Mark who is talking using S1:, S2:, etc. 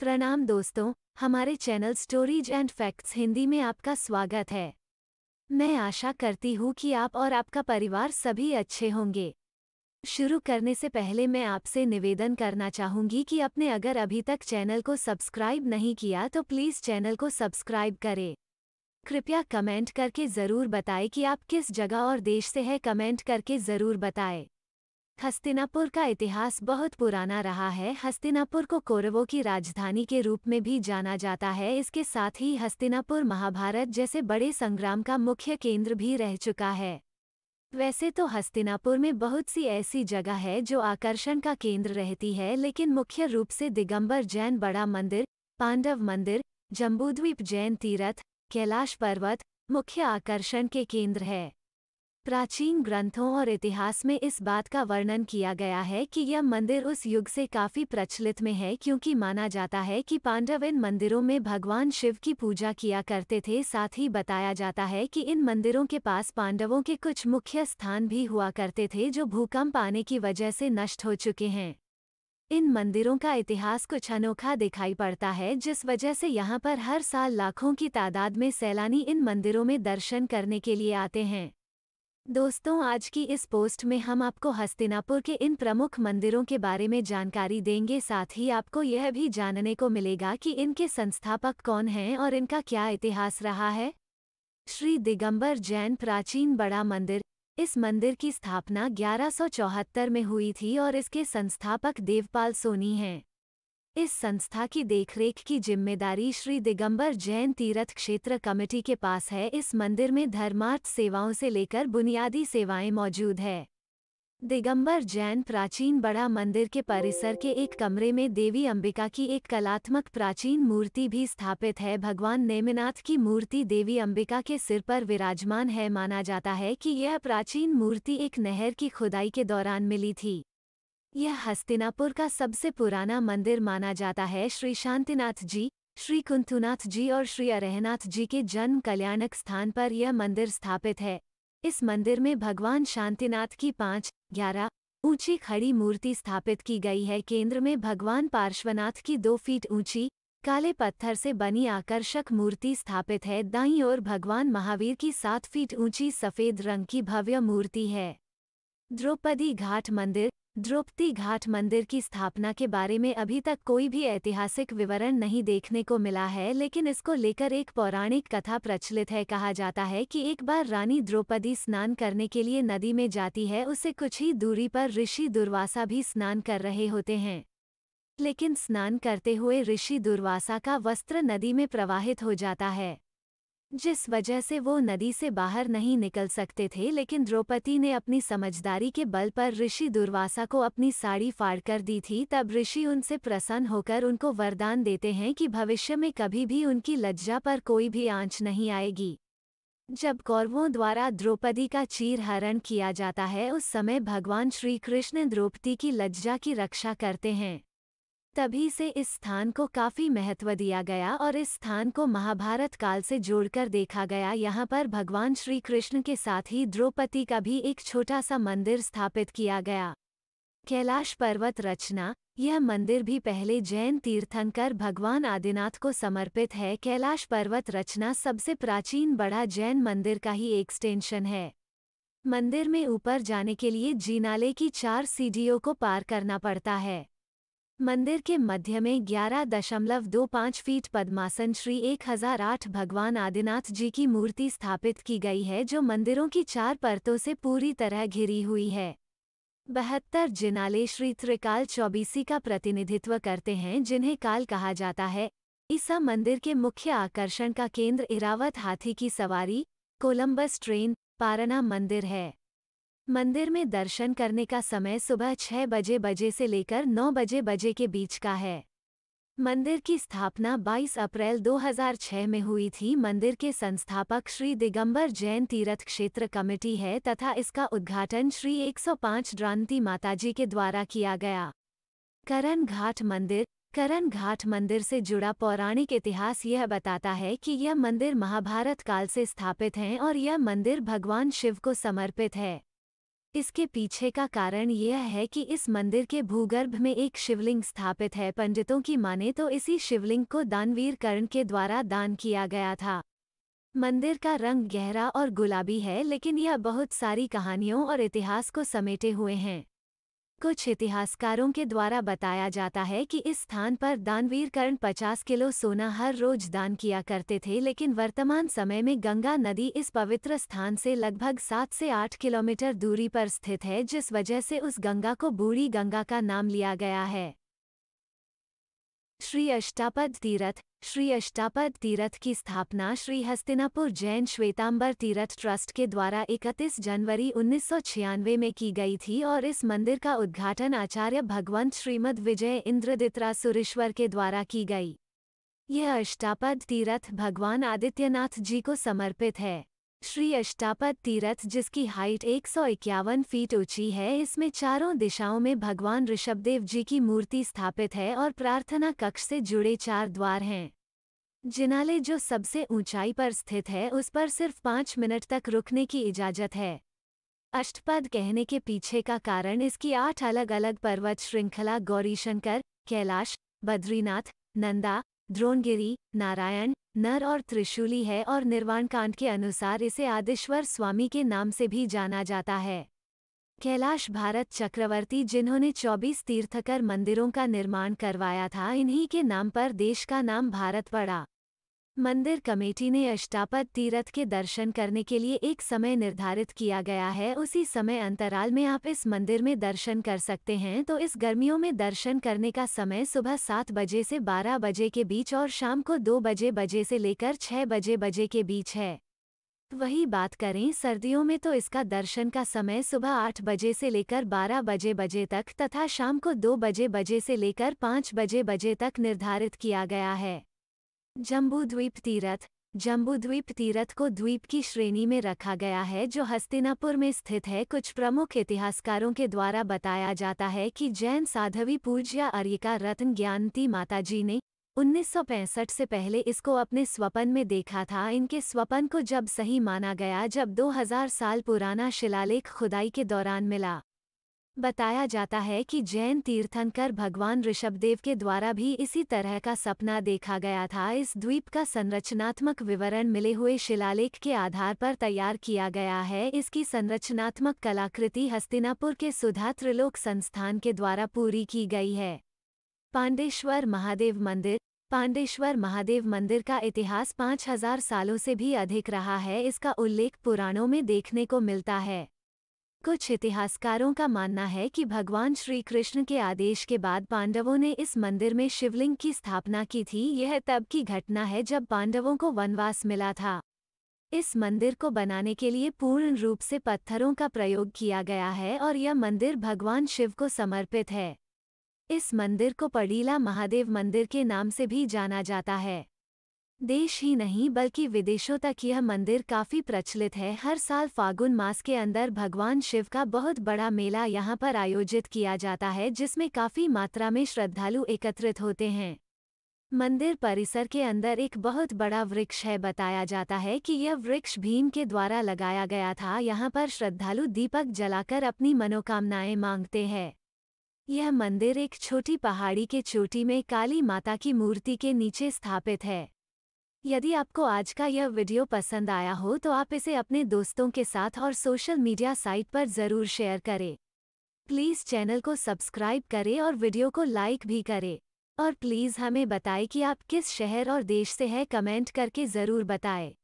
S1: प्रणाम दोस्तों हमारे channel stories and facts Hindi में आपका स्वागत है मैं आशा करती हूँ कि आप और आपका परिवार सभी अच्छे होंगे शुरू करने से पहले मैं आपसे निवेदन करना चाहूँगी कि अपने अगर अभी तक चैनल को सब्सक्राइब नहीं किया तो प्लीज़ चैनल को सब्सक्राइब करें कृपया कमेंट करके ज़रूर बताएं कि आप किस जगह और देश से हैं कमेंट करके ज़रूर बताएं हस्तिनापुर का इतिहास बहुत पुराना रहा है हस्तिनापुर को कौरवों की राजधानी के रूप में भी जाना जाता है इसके साथ ही हस्तिनापुर महाभारत जैसे बड़े संग्राम का मुख्य केंद्र भी रह चुका है वैसे तो हस्तिनापुर में बहुत सी ऐसी जगह है जो आकर्षण का केंद्र रहती है लेकिन मुख्य रूप से दिगंबर जैन बड़ा मंदिर पांडव मंदिर जम्बूद्वीप जैन तीर्थ कैलाश पर्वत मुख्य आकर्षण के केंद्र है प्राचीन ग्रंथों और इतिहास में इस बात का वर्णन किया गया है कि यह मंदिर उस युग से काफ़ी प्रचलित में है क्योंकि माना जाता है कि पांडव इन मंदिरों में भगवान शिव की पूजा किया करते थे साथ ही बताया जाता है कि इन मंदिरों के पास पांडवों के कुछ मुख्य स्थान भी हुआ करते थे जो भूकंप आने की वजह से नष्ट हो चुके हैं इन मंदिरों का इतिहास कुछ अनोखा दिखाई पड़ता है जिस वजह से यहाँ पर हर साल लाखों की तादाद में सैलानी इन मंदिरों में दर्शन करने के लिए आते हैं दोस्तों आज की इस पोस्ट में हम आपको हस्तिनापुर के इन प्रमुख मंदिरों के बारे में जानकारी देंगे साथ ही आपको यह भी जानने को मिलेगा कि इनके संस्थापक कौन हैं और इनका क्या इतिहास रहा है श्री दिगंबर जैन प्राचीन बड़ा मंदिर इस मंदिर की स्थापना 1174 में हुई थी और इसके संस्थापक देवपाल सोनी हैं इस संस्था की देखरेख की जिम्मेदारी श्री दिगंबर जैन तीर्थ क्षेत्र कमेटी के पास है इस मंदिर में धर्मार्थ सेवाओं से लेकर बुनियादी सेवाएं मौजूद है दिगंबर जैन प्राचीन बड़ा मंदिर के परिसर के एक कमरे में देवी अंबिका की एक कलात्मक प्राचीन मूर्ति भी स्थापित है भगवान नेमिनाथ की मूर्ति देवी अंबिका के सिर पर विराजमान है माना जाता है कि यह प्राचीन मूर्ति एक नहर की खुदाई के दौरान मिली थी यह हस्तिनापुर का सबसे पुराना मंदिर माना जाता है श्री शांतिनाथ जी श्री कुंथुनाथ जी और श्री अरहनाथ जी के जन्म कल्याणक स्थान पर यह मंदिर स्थापित है इस मंदिर में भगवान शांतिनाथ की पाँच ग्यारह ऊंची खड़ी मूर्ति स्थापित की गई है केंद्र में भगवान पार्श्वनाथ की दो फीट ऊंची काले पत्थर से बनी आकर्षक मूर्ति स्थापित है दाईं ओर भगवान महावीर की सात फीट ऊंची सफेद रंग की भव्य मूर्ति है द्रौपदी घाट मंदिर द्रौपदी घाट मंदिर की स्थापना के बारे में अभी तक कोई भी ऐतिहासिक विवरण नहीं देखने को मिला है लेकिन इसको लेकर एक पौराणिक कथा प्रचलित है कहा जाता है कि एक बार रानी द्रौपदी स्नान करने के लिए नदी में जाती है उसे कुछ ही दूरी पर ऋषि दुर्वासा भी स्नान कर रहे होते हैं लेकिन स्नान करते हुए ऋषि दुर्वासा का वस्त्र नदी में प्रवाहित हो जाता है जिस वजह से वो नदी से बाहर नहीं निकल सकते थे लेकिन द्रौपदी ने अपनी समझदारी के बल पर ऋषि दुर्वासा को अपनी साड़ी फाड़ कर दी थी तब ऋषि उनसे प्रसन्न होकर उनको वरदान देते हैं कि भविष्य में कभी भी उनकी लज्जा पर कोई भी आंच नहीं आएगी जब कौरवों द्वारा द्रौपदी का चीर हरण किया जाता है उस समय भगवान श्रीकृष्ण द्रौपदी की लज्जा की रक्षा करते हैं तभी से इस स्थान को काफी महत्व दिया गया और इस स्थान को महाभारत काल से जोड़कर देखा गया यहाँ पर भगवान श्री कृष्ण के साथ ही द्रौपदी का भी एक छोटा सा मंदिर स्थापित किया गया कैलाश पर्वत रचना यह मंदिर भी पहले जैन तीर्थंकर भगवान आदिनाथ को समर्पित है कैलाश पर्वत रचना सबसे प्राचीन बड़ा जैन मंदिर का ही एक्सटेंशन है मंदिर में ऊपर जाने के लिए जीनाले की चार सीढ़ियों को पार करना पड़ता है मंदिर के मध्य में ग्यारह दशमलव दो पाँच फीट पद्मासन श्री एक हजार आठ भगवान आदिनाथ जी की मूर्ति स्थापित की गई है जो मंदिरों की चार परतों से पूरी तरह घिरी हुई है बहत्तर जिनाले श्री त्रिकाल चौबीसी का प्रतिनिधित्व करते हैं जिन्हें काल कहा जाता है ईसा मंदिर के मुख्य आकर्षण का केंद्र इरावत हाथी की सवारी कोलंबस ट्रेन पारना मंदिर है मंदिर में दर्शन करने का समय सुबह छह बजे बजे से लेकर नौ बजे बजे के बीच का है मंदिर की स्थापना 22 अप्रैल 2006 में हुई थी मंदिर के संस्थापक श्री दिगंबर जैन तीर्थ क्षेत्र कमेटी है तथा इसका उद्घाटन श्री 105 ड्रांति माताजी के द्वारा किया गया करण घाट मंदिर करण घाट मंदिर से जुड़ा पौराणिक इतिहास यह बताता है कि यह मंदिर महाभारत काल से स्थापित है और यह मंदिर भगवान शिव को समर्पित है इसके पीछे का कारण यह है कि इस मंदिर के भूगर्भ में एक शिवलिंग स्थापित है पंडितों की माने तो इसी शिवलिंग को दानवीर कर्ण के द्वारा दान किया गया था मंदिर का रंग गहरा और गुलाबी है लेकिन यह बहुत सारी कहानियों और इतिहास को समेटे हुए हैं कुछ इतिहासकारों के द्वारा बताया जाता है कि इस स्थान पर दानवीर कर्ण 50 किलो सोना हर रोज दान किया करते थे लेकिन वर्तमान समय में गंगा नदी इस पवित्र स्थान से लगभग 7 से 8 किलोमीटर दूरी पर स्थित है जिस वजह से उस गंगा को बूढ़ी गंगा का नाम लिया गया है श्री अष्टापद तीर्थ श्री अष्टापद तीर्थ की स्थापना श्री हस्तिनापुर जैन श्वेतांबर तीर्थ ट्रस्ट के द्वारा 31 जनवरी उन्नीस में की गई थी और इस मंदिर का उद्घाटन आचार्य भगवंत श्रीमद विजय इंद्रदित्रा सुरेश्वर के द्वारा की गई यह अष्टापद तीर्थ भगवान आदित्यनाथ जी को समर्पित है श्री अष्टापद तीर्थ जिसकी हाइट एक फीट ऊंची है इसमें चारों दिशाओं में भगवान ऋषभदेव जी की मूर्ति स्थापित है और प्रार्थना कक्ष से जुड़े चार द्वार हैं जिनाले जो सबसे ऊंचाई पर स्थित है उस पर सिर्फ पाँच मिनट तक रुकने की इजाज़त है अष्टपद कहने के पीछे का कारण इसकी आठ अलग अलग पर्वत श्रृंखला गौरीशंकर कैलाश बद्रीनाथ नंदा द्रोणगिरी नारायण नर और त्रिशूली है और निर्वाण कांड के अनुसार इसे आदिश्वर स्वामी के नाम से भी जाना जाता है कैलाश भारत चक्रवर्ती जिन्होंने 24 तीर्थकर मंदिरों का निर्माण करवाया था इन्हीं के नाम पर देश का नाम भारत पड़ा मंदिर कमेटी ने अष्टापद तीर्थ के दर्शन करने के लिए एक समय निर्धारित किया गया है उसी समय अंतराल में आप इस मंदिर में दर्शन कर सकते हैं तो इस गर्मियों में दर्शन करने का समय सुबह सात बजे से बारह बजे के बीच और शाम को दो बजे बजे से लेकर छह बजे बजे के बीच है वही बात करें सर्दियों में तो इसका दर्शन का समय सुबह आठ बजे से लेकर बारह बजे बजे तक तथा शाम को दो बजे बजे से लेकर पाँच बजे बजे तक निर्धारित किया गया है जम्बूद्वीप जम्बू जम्बूद्वीप तीरथ को द्वीप की श्रेणी में रखा गया है जो हस्तिनापुर में स्थित है कुछ प्रमुख इतिहासकारों के द्वारा बताया जाता है कि जैन साधवी पूज्या अर्यिका रत्न ज्ञानती माताजी ने 1965 से पहले इसको अपने स्वपन में देखा था इनके स्वपन को जब सही माना गया जब 2000 साल पुराना शिलालेख खुदाई के दौरान मिला बताया जाता है कि जैन तीर्थंकर भगवान ऋषभदेव के द्वारा भी इसी तरह का सपना देखा गया था इस द्वीप का संरचनात्मक विवरण मिले हुए शिलालेख के आधार पर तैयार किया गया है इसकी संरचनात्मक कलाकृति हस्तिनापुर के सुधा त्रिलोक संस्थान के द्वारा पूरी की गई है पांडेश्वर महादेव मंदिर पांडेश्वर महादेव मंदिर का इतिहास 5000 सालों से भी अधिक रहा है इसका उल्लेख पुराणों में देखने को मिलता है कुछ इतिहासकारों का मानना है कि भगवान श्री कृष्ण के आदेश के बाद पांडवों ने इस मंदिर में शिवलिंग की स्थापना की थी यह तब की घटना है जब पांडवों को वनवास मिला था इस मंदिर को बनाने के लिए पूर्ण रूप से पत्थरों का प्रयोग किया गया है और यह मंदिर भगवान शिव को समर्पित है इस मंदिर को पड़ीला महादेव मंदिर के नाम से भी जाना जाता है देश ही नहीं बल्कि विदेशों तक यह मंदिर काफ़ी प्रचलित है हर साल फागुन मास के अंदर भगवान शिव का बहुत बड़ा मेला यहाँ पर आयोजित किया जाता है जिसमें काफ़ी मात्रा में श्रद्धालु एकत्रित होते हैं मंदिर परिसर के अंदर एक बहुत बड़ा वृक्ष है बताया जाता है कि यह वृक्ष भीम के द्वारा लगाया गया था यहाँ पर श्रद्धालु दीपक जलाकर अपनी मनोकामनाएं मांगते हैं यह मंदिर एक छोटी पहाड़ी के चोटी में काली माता की मूर्ति के नीचे स्थापित है यदि आपको आज का यह वीडियो पसंद आया हो तो आप इसे अपने दोस्तों के साथ और सोशल मीडिया साइट पर ज़रूर शेयर करें प्लीज़ चैनल को सब्सक्राइब करें और वीडियो को लाइक भी करें और प्लीज़ हमें बताएं कि आप किस शहर और देश से हैं कमेंट करके ज़रूर बताएं